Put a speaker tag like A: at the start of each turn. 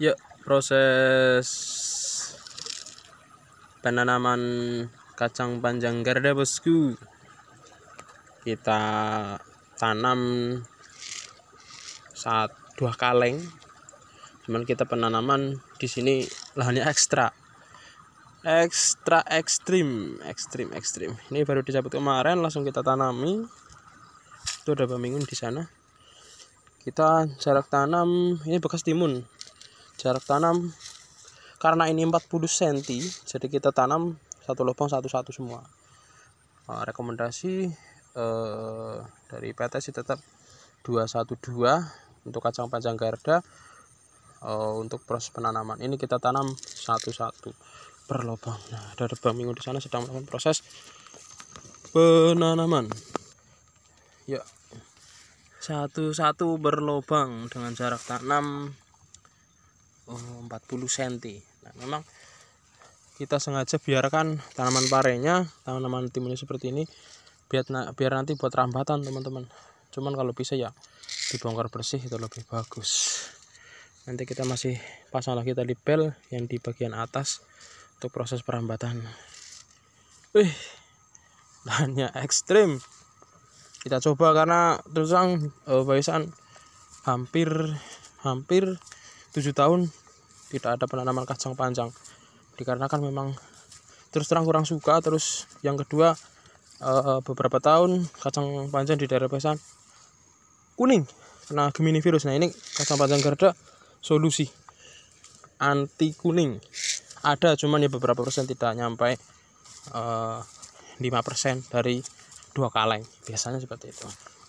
A: ya proses penanaman kacang panjang garda bosku kita tanam saat dua kaleng cuman kita penanaman di sini lahannya ekstra ekstra ekstrim ekstrim ekstrim ini baru dicabut kemarin langsung kita tanami itu ada bamingun di sana kita jarak tanam ini bekas timun jarak tanam karena ini 40 cm jadi kita tanam satu lubang satu-satu semua nah, rekomendasi eh, dari PT sih tetap 212 untuk kacang panjang garda eh, untuk proses penanaman ini kita tanam satu-satu per lubang nah ada bang minggu di sana sedang melakukan proses penanaman ya satu-satu berlobang dengan jarak tanam 40 cm nah memang kita sengaja biarkan tanaman parenya tanaman timunnya seperti ini biar biar nanti buat rambatan teman-teman cuman kalau bisa ya dibongkar bersih itu lebih bagus nanti kita masih pasang lagi tali bel yang di bagian atas untuk proses perambatan wih lahannya ekstrim kita coba karena terusang oh, eh, hampir hampir 7 tahun tidak ada penanaman kacang panjang dikarenakan memang terus terang kurang suka terus yang kedua eh, beberapa tahun kacang panjang di daerah pesan kuning kena gemini virus nah ini kacang panjang garda solusi anti kuning ada cuman ya beberapa persen tidak nyampe uh, eh, 5% dari dua kaleng biasanya seperti itu